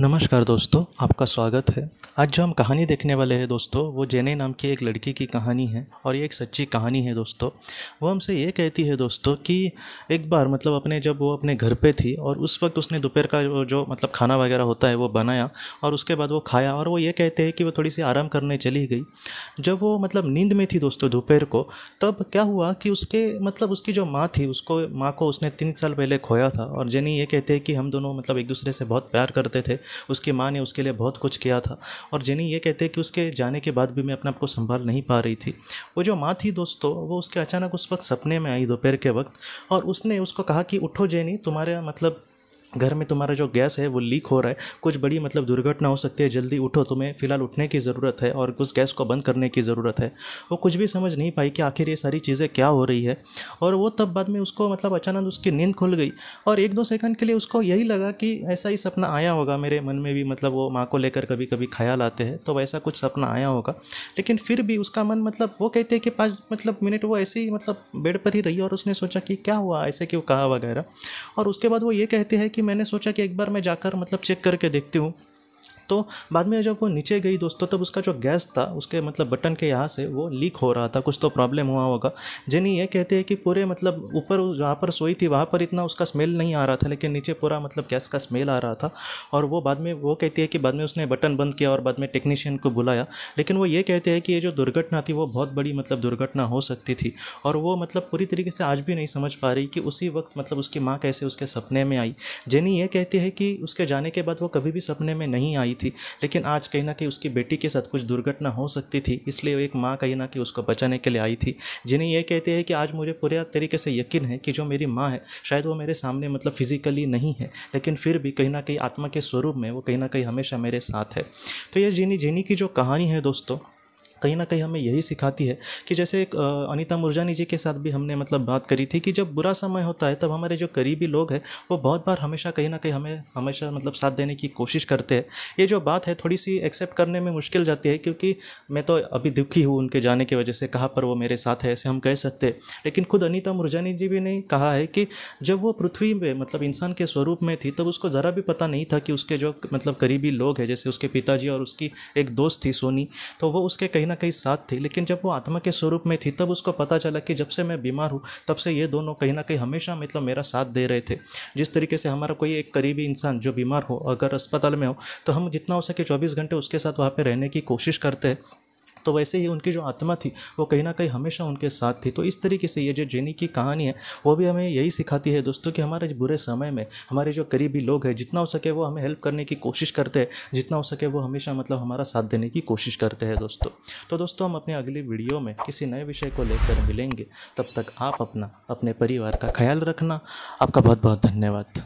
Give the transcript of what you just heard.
नमस्कार दोस्तों आपका स्वागत है आज जो हम कहानी देखने वाले हैं दोस्तों वो जेने नाम की एक लड़की की कहानी है और ये एक सच्ची कहानी है दोस्तों वो हमसे ये कहती है दोस्तों कि एक बार मतलब अपने जब वो अपने घर पे थी और उस वक्त उसने दोपहर का जो मतलब खाना वगैरह होता है वो बनाया और उसके बाद वो खाया और वो ये कहते हैं कि वो थोड़ी सी आराम करने चली गई जब वो मतलब नींद में थी दोस्तों दोपहर को तब क्या हुआ कि उसके मतलब उसकी जो माँ थी उसको माँ को उसने तीन साल पहले खोया था और जेनी ये कहते हैं कि हम दोनों मतलब एक दूसरे से बहुत प्यार करते थे उसकी माँ ने उसके लिए बहुत कुछ किया था और जेनी ये कहते हैं कि उसके जाने के बाद भी मैं अपने आप को संभाल नहीं पा रही थी वो जो माँ थी दोस्तों वो उसके अचानक उस वक्त सपने में आई दोपहर के वक्त और उसने उसको कहा कि उठो जेनी तुम्हारे मतलब घर में तुम्हारा जो गैस है वो लीक हो रहा है कुछ बड़ी मतलब दुर्घटना हो सकती है जल्दी उठो तुम्हें फ़िलहाल उठने की ज़रूरत है और उस गैस को बंद करने की ज़रूरत है वो कुछ भी समझ नहीं पाई कि आखिर ये सारी चीज़ें क्या हो रही है और वो तब बाद में उसको मतलब अचानक उसकी नींद खुल गई और एक दो सेकंड के लिए उसको यही लगा कि ऐसा ही सपना आया होगा मेरे मन में भी मतलब वो माँ को लेकर कभी कभी ख्याल आते हैं तो वैसा कुछ सपना आया होगा लेकिन फिर भी उसका मन मतलब वो कहते हैं कि पाँच मतलब मिनट वो ऐसे ही मतलब बेड पर ही रही और उसने सोचा कि क्या हुआ ऐसे क्यों कहा वगैरह और उसके बाद वो ये कहते हैं कि मैंने सोचा कि एक बार मैं जाकर मतलब चेक करके देखती हूँ तो बाद में जब वो नीचे गई दोस्तों तब उसका जो गैस था उसके मतलब बटन के यहाँ से वो लीक हो रहा था कुछ तो प्रॉब्लम हुआ होगा जेनी ये कहते हैं कि पूरे मतलब ऊपर जहाँ पर सोई थी वहाँ पर इतना उसका स्मेल नहीं आ रहा था लेकिन नीचे पूरा मतलब गैस का स्मेल आ रहा था और वो बाद में वो कहती है कि बाद में उसने बटन बंद किया और बाद में टेक्नीशियन को बुलाया लेकिन वो ये कहते हैं कि ये जो दुर्घटना थी वो बहुत बड़ी मतलब दुर्घटना हो सकती थी और वो मतलब पूरी तरीके से आज भी नहीं समझ पा रही कि उसी वक्त मतलब उसकी माँ कैसे उसके सपने में आई जेनी ये कहती है कि उसके जाने के बाद वो कभी भी सपने में नहीं आई थी लेकिन आज कहीं ना कहीं उसकी बेटी के साथ कुछ दुर्घटना हो सकती थी इसलिए एक माँ कहीं ना कहीं उसको बचाने के लिए आई थी जिन्हें यह कहते हैं कि आज मुझे पूरे तरीके से यकीन है कि जो मेरी माँ है शायद वो मेरे सामने मतलब फिजिकली नहीं है लेकिन फिर भी कहीं ना कहीं आत्मा के स्वरूप में वो कहीं ना कहीं हमेशा मेरे साथ है तो ये जीनी जीनी की जो कहानी है दोस्तों कहीं ना कहीं हमें यही सिखाती है कि जैसे एक अनिता मुरजानी जी के साथ भी हमने मतलब बात करी थी कि जब बुरा समय होता है तब हमारे जो करीबी लोग हैं वो बहुत बार हमेशा कहीं ना कहीं हमें हमेशा मतलब साथ देने की कोशिश करते हैं ये जो बात है थोड़ी सी एक्सेप्ट करने में मुश्किल जाती है क्योंकि मैं तो अभी दुखी हूँ उनके जाने की वजह से कहाँ पर वो मेरे साथ है ऐसे हम कह सकते लेकिन खुद अनिता मुरजानी जी भी ने कहा है कि जब वो पृथ्वी में मतलब इंसान के स्वरूप में थी तब उसको ज़रा भी पता नहीं था कि उसके जो मतलब करीबी लोग हैं जैसे उसके पिताजी और उसकी एक दोस्त थी सोनी तो वो उसके कहीं कहीं ना कहीं साथ थी लेकिन जब वो आत्मा के स्वरूप में थी तब उसको पता चला कि जब से मैं बीमार हूँ तब से ये दोनों कहीं ना कहीं हमेशा मतलब मेरा साथ दे रहे थे जिस तरीके से हमारा कोई एक करीबी इंसान जो बीमार हो अगर अस्पताल में हो तो हम जितना हो सके चौबीस घंटे उसके साथ वहाँ पर रहने की कोशिश करते हैं तो वैसे ही उनकी जो आत्मा थी वो कहीं ना कहीं हमेशा उनके साथ थी तो इस तरीके से ये जो जेनी की कहानी है वो भी हमें यही सिखाती है दोस्तों कि हमारे बुरे समय में हमारे जो करीबी लोग हैं जितना हो सके वो हमें हेल्प करने की कोशिश करते हैं जितना हो सके वो हमेशा मतलब हमारा साथ देने की कोशिश करते हैं दोस्तों तो दोस्तों हम अपने अगली वीडियो में किसी नए विषय को लेकर मिलेंगे तब तक आप अपना अपने परिवार का ख्याल रखना आपका बहुत बहुत धन्यवाद